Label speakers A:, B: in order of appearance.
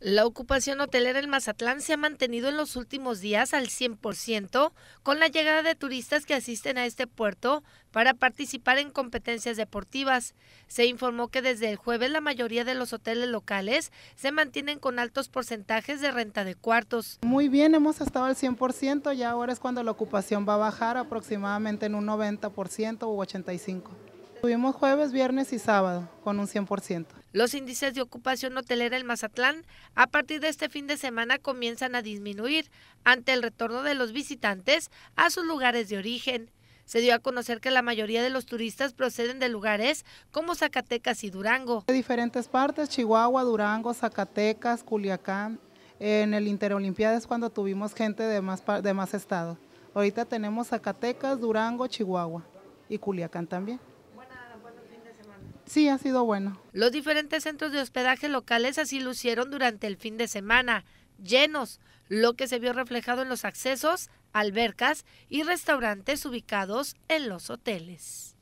A: La ocupación hotelera en Mazatlán se ha mantenido en los últimos días al 100% con la llegada de turistas que asisten a este puerto para participar en competencias deportivas. Se informó que desde el jueves la mayoría de los hoteles locales se mantienen con altos porcentajes de renta de cuartos.
B: Muy bien, hemos estado al 100% y ahora es cuando la ocupación va a bajar aproximadamente en un 90% u 85%. Tuvimos jueves, viernes y sábado con un 100%.
A: Los índices de ocupación hotelera en Mazatlán a partir de este fin de semana comienzan a disminuir ante el retorno de los visitantes a sus lugares de origen. Se dio a conocer que la mayoría de los turistas
B: proceden de lugares como Zacatecas y Durango. De diferentes partes, Chihuahua, Durango, Zacatecas, Culiacán. En el es cuando tuvimos gente de más, de más estados. Ahorita tenemos Zacatecas, Durango, Chihuahua y Culiacán también. Sí, ha sido bueno.
A: Los diferentes centros de hospedaje locales así lucieron durante el fin de semana, llenos, lo que se vio reflejado en los accesos, albercas y restaurantes ubicados en los hoteles.